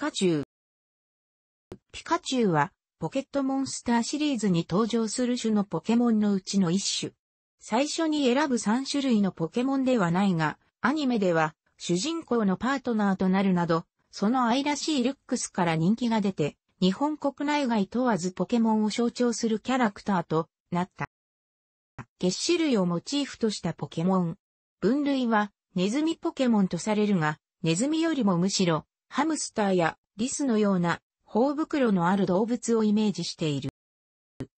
カチュウ。ピカチュウは、ポケットモンスターシリーズに登場する種のポケモンのうちの一種。最初に選ぶ3種類のポケモンではないが、アニメでは、主人公のパートナーとなるなど、その愛らしいルックスから人気が出て、日本国内外問わずポケモンを象徴するキャラクターとなった。月種類をモチーフとしたポケモン。分類は、ネズミポケモンとされるが、ネズミよりもむしろ、ハムスターやリスのような頬袋のある動物をイメージしている。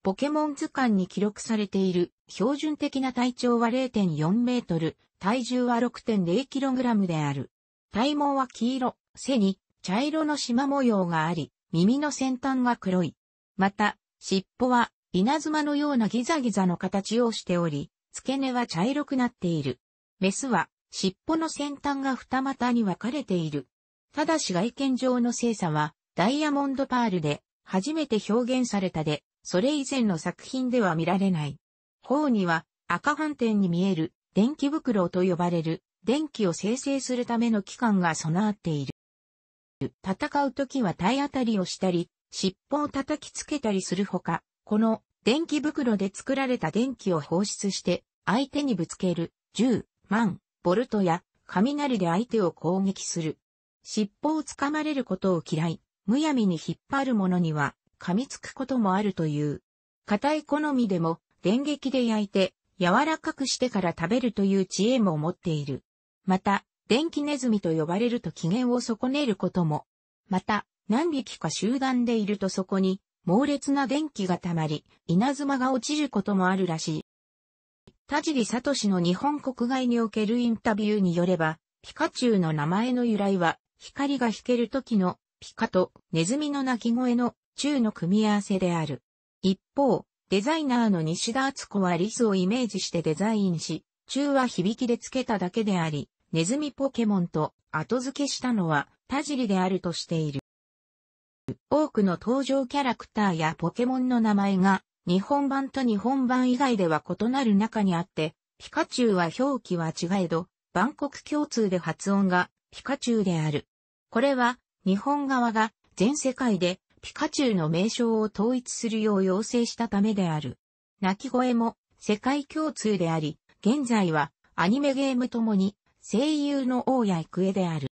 ポケモン図鑑に記録されている標準的な体長は0.4メートル、体重は6 0ラムである。体毛は黄色、背に茶色の縞模様があり、耳の先端が黒い。また、尻尾は稲妻のようなギザギザの形をしており、付け根は茶色くなっている。メスは尻尾の先端が二股に分かれている。ただし外見上の精査は、ダイヤモンドパールで、初めて表現されたで、それ以前の作品では見られない。頬には、赤斑点に見える、電気袋と呼ばれる、電気を生成するための器官が備わっている。戦う時は体当たりをしたり、尻尾を叩きつけたりするほか、この電気袋で作られた電気を放出して相手にぶつける10万ボルトや雷で相手を攻撃する尻尾をつかまれることを嫌い、むやみに引っ張る者には噛みつくこともあるという。硬い好みでも電撃で焼いて柔らかくしてから食べるという知恵も持っている。また、電気ネズミと呼ばれると機嫌を損ねることも。また、何匹か集団でいるとそこに猛烈な電気が溜まり、稲妻が落ちることもあるらしい。田尻聡の日本国外におけるインタビューによれば、ピカチュウの名前の由来は、光が弾ける時のピカとネズミの鳴き声の中の組み合わせである。一方、デザイナーの西田敦子はリスをイメージしてデザインし、中は響きで付けただけであり、ネズミポケモンと後付けしたのは田尻であるとしている。多くの登場キャラクターやポケモンの名前が日本版と日本版以外では異なる中にあって、ピカチュウは表記は違えど、万国共通で発音がピカチュウである。これは、日本側が全世界でピカチュウの名称を統一するよう要請したためである。鳴き声も世界共通であり、現在はアニメゲームともに声優の王や育方である。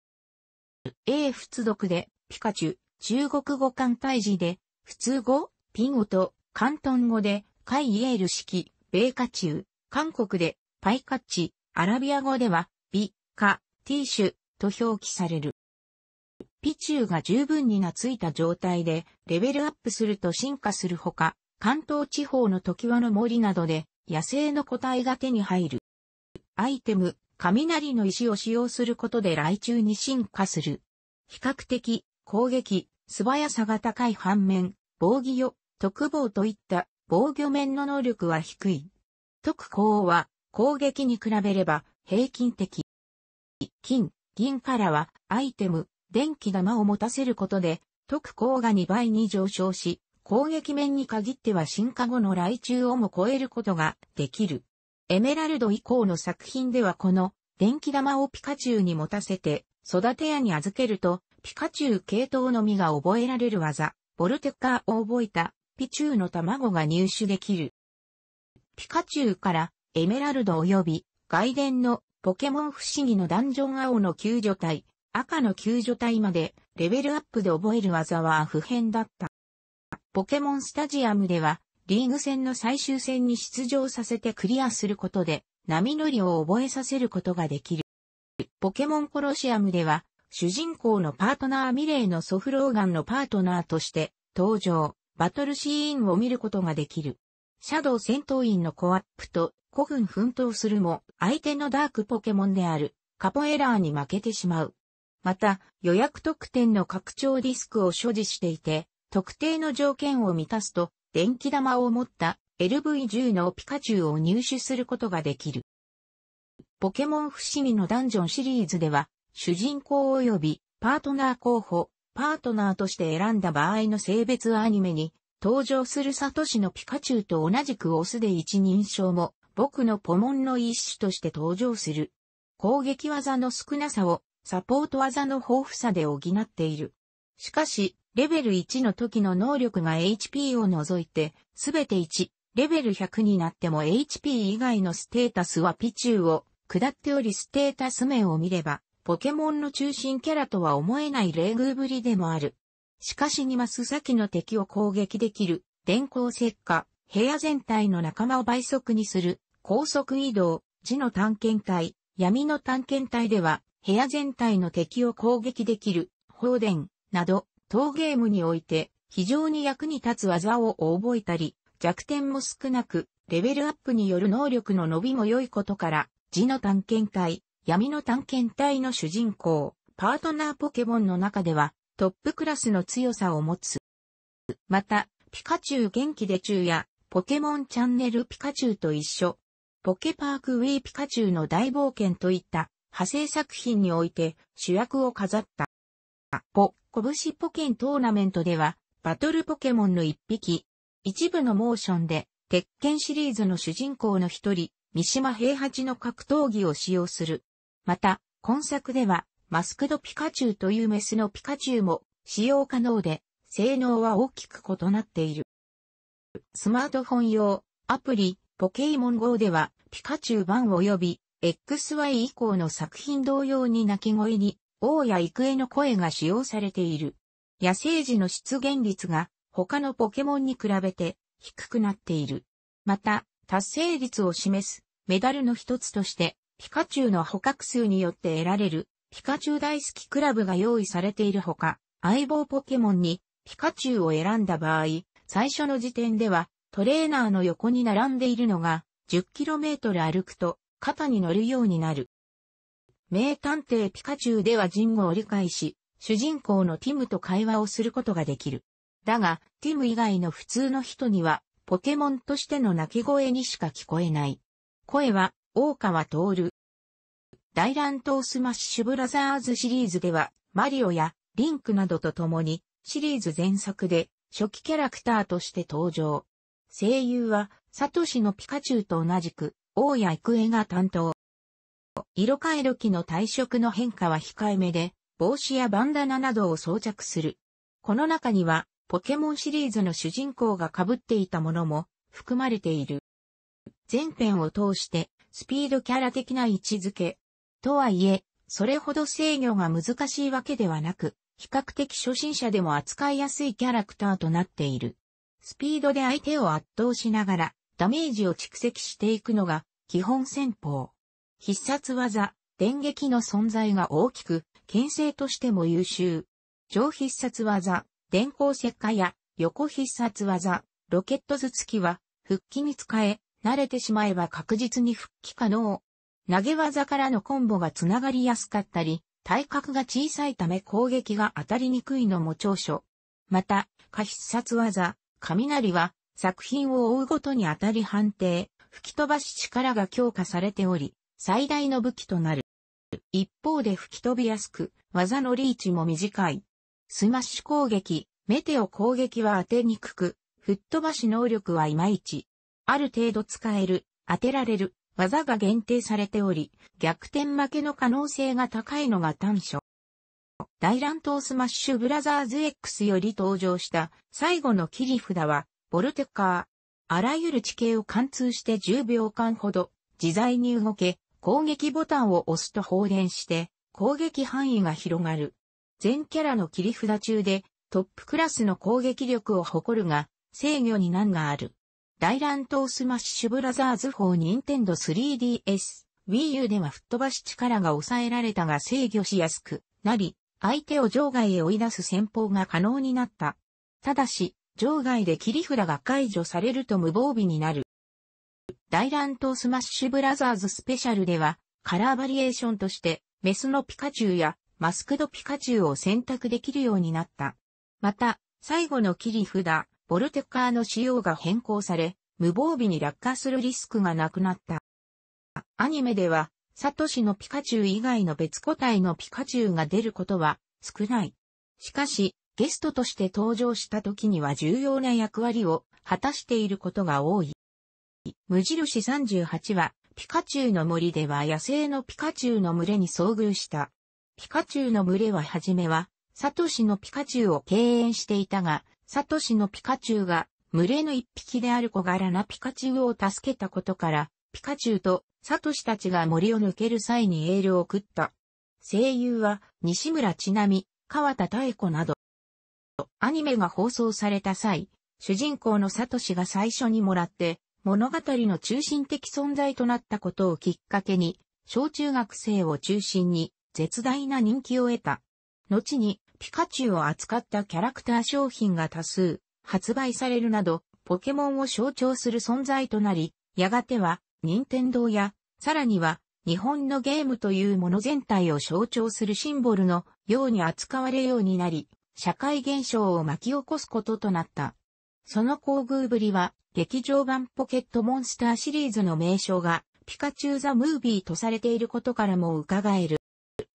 英仏読でピカチュウ、中国語艦体字で、普通語、ピン語と、関東語で、カイイエール式、米カチュウ、韓国で、パイカッチ、アラビア語では、ビ、カ、ティーシュと表記される。ピチューが十分に懐いた状態でレベルアップすると進化するほか、関東地方の時輪の森などで野生の個体が手に入る。アイテム、雷の石を使用することで雷中に進化する。比較的、攻撃、素早さが高い反面、防御よ、特防といった防御面の能力は低い。特攻は攻撃に比べれば平均的。金、銀からはアイテム、電気玉を持たせることで、特効が2倍に上昇し、攻撃面に限っては進化後の雷中をも超えることができる。エメラルド以降の作品ではこの電気玉をピカチュウに持たせて育て屋に預けるとピカチュウ系統の実が覚えられる技、ボルテカーを覚えたピチュウの卵が入手できる。ピカチュウからエメラルド及び外伝のポケモン不思議のダンジョン青の救助隊、赤の救助隊までレベルアップで覚える技は不変だった。ポケモンスタジアムではリーグ戦の最終戦に出場させてクリアすることで波乗りを覚えさせることができる。ポケモンコロシアムでは主人公のパートナーミレイのソフローガンのパートナーとして登場、バトルシーンを見ることができる。シャドウ戦闘員のコアップと古墳奮闘するも、相手のダークポケモンであるカポエラーに負けてしまう。また、予約特典の拡張ディスクを所持していて、特定の条件を満たすと、電気玉を持った LV10 のピカチュウを入手することができる。ポケモン思議のダンジョンシリーズでは、主人公及びパートナー候補、パートナーとして選んだ場合の性別アニメに、登場するサトシのピカチュウと同じくオスで一人称も、僕のポモンの一種として登場する。攻撃技の少なさをサポート技の豊富さで補っている。しかし、レベル1の時の能力が HP を除いて、すべて1、レベル100になっても HP 以外のステータスはピチューを下っておりステータス面を見れば、ポケモンの中心キャラとは思えない礼遇ぶりでもある。しかし2マス先の敵を攻撃できる、電光石火、部屋全体の仲間を倍速にする、高速移動、地の探検隊、闇の探検隊では、部屋全体の敵を攻撃できる、放電、など、当ゲームにおいて、非常に役に立つ技を覚えたり、弱点も少なく、レベルアップによる能力の伸びも良いことから、字の探検隊、闇の探検隊の主人公、パートナーポケモンの中では、トップクラスの強さを持つ。また、ピカチュウ元気で中や、ポケモンチャンネルピカチュウと一緒、ポケパークウィーピカチュウの大冒険といった派生作品において主役を飾った。ポ、拳ポケントーナメントでは、バトルポケモンの一匹、一部のモーションで、鉄拳シリーズの主人公の一人、三島平八の格闘技を使用する。また、今作では、マスクドピカチュウというメスのピカチュウも使用可能で、性能は大きく異なっている。スマートフォン用アプリポケイモン GO ではピカチュウ版及び XY 以降の作品同様に鳴き声に、王や育英の声が使用されている。野生児の出現率が他のポケモンに比べて低くなっている。また、達成率を示すメダルの一つとして、ピカチュウの捕獲数によって得られるピカチュウ大好きクラブが用意されているほか、相棒ポケモンにピカチュウを選んだ場合、最初の時点ではトレーナーの横に並んでいるのが 10km 歩くと肩に乗るようになる。名探偵ピカチュウでは人語を理解し、主人公のティムと会話をすることができる。だが、ティム以外の普通の人には、ポケモンとしての鳴き声にしか聞こえない。声は、大川る。大乱闘スマッシュブラザーズシリーズでは、マリオやリンクなどと共に、シリーズ前作で初期キャラクターとして登場。声優は、サトシのピカチュウと同じく、大谷育英が担当。色変えるの体色の変化は控えめで、帽子やバンダナなどを装着する。この中には、ポケモンシリーズの主人公が被っていたものも含まれている。全編を通してスピードキャラ的な位置づけ。とはいえ、それほど制御が難しいわけではなく、比較的初心者でも扱いやすいキャラクターとなっている。スピードで相手を圧倒しながら、ダメージを蓄積していくのが基本戦法。必殺技、電撃の存在が大きく、牽制としても優秀。上必殺技、電光石火や横必殺技、ロケット頭突きは、復帰に使え、慣れてしまえば確実に復帰可能。投げ技からのコンボがつながりやすかったり、体格が小さいため攻撃が当たりにくいのも長所。また、過必殺技、雷は作品を追うごとに当たり判定、吹き飛ばし力が強化されており、最大の武器となる。一方で吹き飛びやすく、技のリーチも短い。スマッシュ攻撃、メテオ攻撃は当てにくく、吹っ飛ばし能力はいまいち。ある程度使える、当てられる、技が限定されており、逆転負けの可能性が高いのが短所。大乱闘スマッシュブラザーズ X より登場した最後の切り札はボルテッカー。あらゆる地形を貫通して10秒間ほど自在に動け、攻撃ボタンを押すと放電して、攻撃範囲が広がる。全キャラの切り札中で、トップクラスの攻撃力を誇るが、制御に難がある。大乱闘スマッシュブラザーズ4ニンテンド 3DS、Wii U では吹っ飛ばし力が抑えられたが制御しやすくなり、相手を場外へ追い出す戦法が可能になった。ただし、場外で切り札が解除されると無防備になる。大乱闘スマッシュブラザーズスペシャルでは、カラーバリエーションとして、メスのピカチュウやマスクドピカチュウを選択できるようになった。また、最後の切り札、ボルテカーの仕様が変更され、無防備に落下するリスクがなくなった。アニメでは、サトシのピカチュウ以外の別個体のピカチュウが出ることは少ない。しかし、ゲストとして登場した時には重要な役割を果たしていることが多い。無印38は、ピカチュウの森では野生のピカチュウの群れに遭遇した。ピカチュウの群れははじめは、サトシのピカチュウを敬遠していたが、サトシのピカチュウが群れの一匹である小柄なピカチュウを助けたことから、ピカチュウとサトシたちが森を抜ける際にエールを送った。声優は西村ちなみ、川田太子など。アニメが放送された際、主人公のサトシが最初にもらって、物語の中心的存在となったことをきっかけに、小中学生を中心に絶大な人気を得た。後にピカチュウを扱ったキャラクター商品が多数発売されるなど、ポケモンを象徴する存在となり、やがては任天堂や、さらには日本のゲームというもの全体を象徴するシンボルのように扱われようになり、社会現象を巻き起こすこととなった。その厚遇ぶりは、劇場版ポケットモンスターシリーズの名称が、ピカチュウザ・ムービーとされていることからも伺える。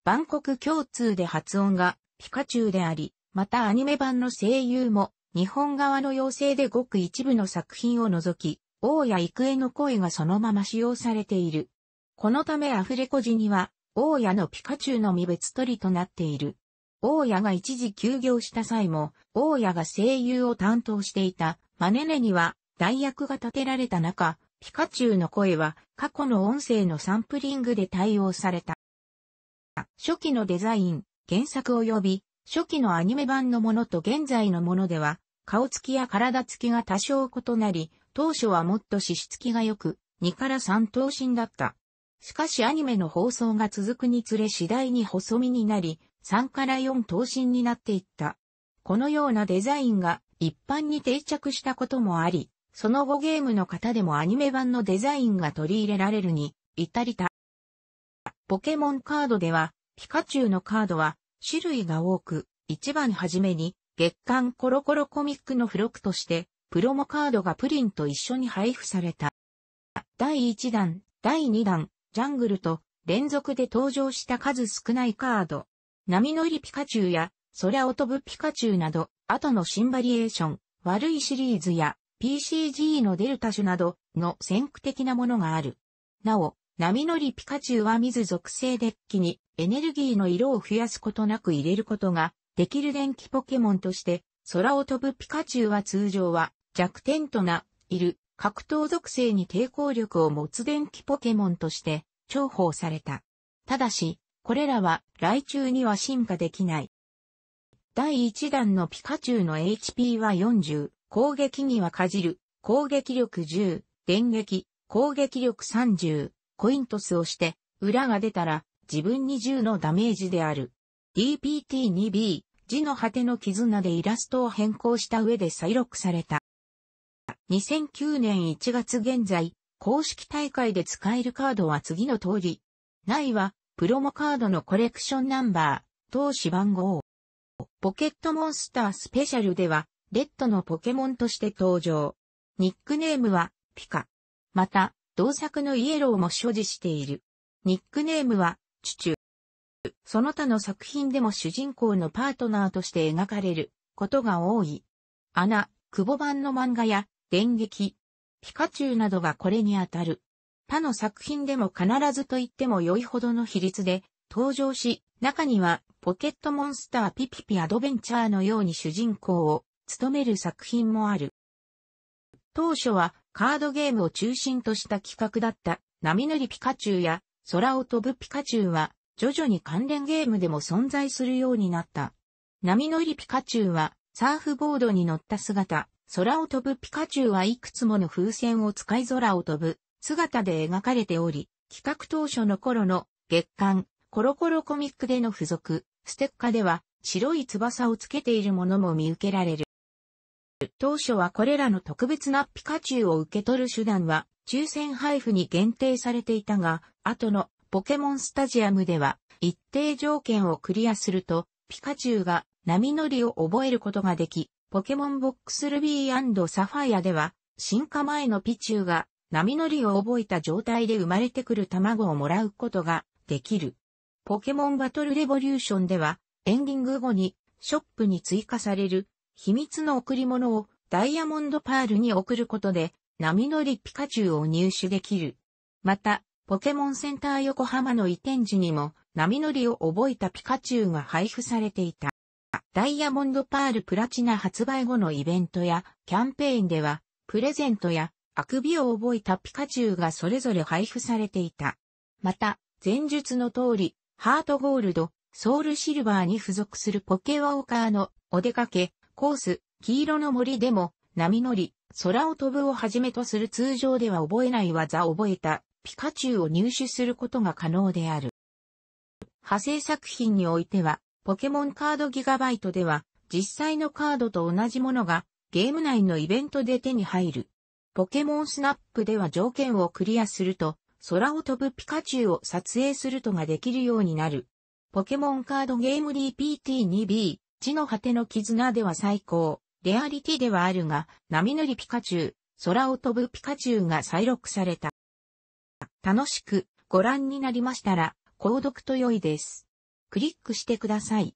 万国共通で発音が、ピカチュウであり、またアニメ版の声優も、日本側の要請でごく一部の作品を除き、王や育英の声がそのまま使用されている。このためアフレコ時には、王やのピカチュウの未別取りとなっている。大谷が一時休業した際も、大谷が声優を担当していた、マネネには、代役が立てられた中、ピカチュウの声は、過去の音声のサンプリングで対応された。初期のデザイン、原作及び、初期のアニメ版のものと現在のものでは、顔つきや体つきが多少異なり、当初はもっと資質気が良く、2から3頭身だった。しかしアニメの放送が続くにつれ次第に細身になり、3から4等身になっていった。このようなデザインが一般に定着したこともあり、その後ゲームの方でもアニメ版のデザインが取り入れられるに至りた。ポケモンカードでは、ピカチュウのカードは種類が多く、一番初めに月刊コロコロコミックの付録として、プロモカードがプリンと一緒に配布された。第1弾、第2弾、ジャングルと連続で登場した数少ないカード。波乗りピカチュウや空を飛ぶピカチュウなど、後の新バリエーション、悪いシリーズや PCG のデルタ種などの先駆的なものがある。なお、波乗りピカチュウは水属性デッキにエネルギーの色を増やすことなく入れることができる電気ポケモンとして、空を飛ぶピカチュウは通常は弱点とな、いる格闘属性に抵抗力を持つ電気ポケモンとして重宝された。ただし、これらは来中には進化できない。第1弾のピカチュウの HP は40、攻撃にはかじる、攻撃力10、電撃、攻撃力30、コイントスをして、裏が出たら自分に10のダメージである。DPT2B、字の果ての絆でイラストを変更した上で再録された。2009年1月現在、公式大会で使えるカードは次の通り。ないは、プロモカードのコレクションナンバー、投資番号。ポケットモンスタースペシャルでは、レッドのポケモンとして登場。ニックネームは、ピカ。また、同作のイエローも所持している。ニックネームは、チュチュ。その他の作品でも主人公のパートナーとして描かれることが多い。穴、ク久保版の漫画や、電撃、ピカチュウなどがこれにあたる。他の作品でも必ずと言っても良いほどの比率で登場し、中にはポケットモンスターピピピアドベンチャーのように主人公を務める作品もある。当初はカードゲームを中心とした企画だった波乗りピカチュウや空を飛ぶピカチュウは徐々に関連ゲームでも存在するようになった。波乗りピカチュウはサーフボードに乗った姿、空を飛ぶピカチュウはいくつもの風船を使い空を飛ぶ姿で描かれており、企画当初の頃の月刊コロコロコミックでの付属、ステッカーでは白い翼をつけているものも見受けられる。当初はこれらの特別なピカチュウを受け取る手段は抽選配布に限定されていたが、後のポケモンスタジアムでは一定条件をクリアするとピカチュウが波乗りを覚えることができ、ポケモンボックスルビーサファイアでは進化前のピチュウが波乗りを覚えた状態で生まれてくる卵をもらうことができる。ポケモンバトルレボリューションでは、エンディング後にショップに追加される秘密の贈り物をダイヤモンドパールに送ることで、波乗りピカチュウを入手できる。また、ポケモンセンター横浜の移転時にも、波乗りを覚えたピカチュウが配布されていた。ダイヤモンドパールプラチナ発売後のイベントやキャンペーンでは、プレゼントやあくびを覚えたピカチュウがそれぞれ配布されていた。また、前述の通り、ハートゴールド、ソウルシルバーに付属するポケワオカーのお出かけ、コース、黄色の森でも、波乗り、空を飛ぶをはじめとする通常では覚えない技を覚えたピカチュウを入手することが可能である。派生作品においては、ポケモンカードギガバイトでは、実際のカードと同じものがゲーム内のイベントで手に入る。ポケモンスナップでは条件をクリアすると、空を飛ぶピカチュウを撮影するとができるようになる。ポケモンカードゲーム DPT2B、地の果ての絆では最高、レアリティではあるが、波乗りピカチュウ、空を飛ぶピカチュウが再録された。楽しくご覧になりましたら、購読と良いです。クリックしてください。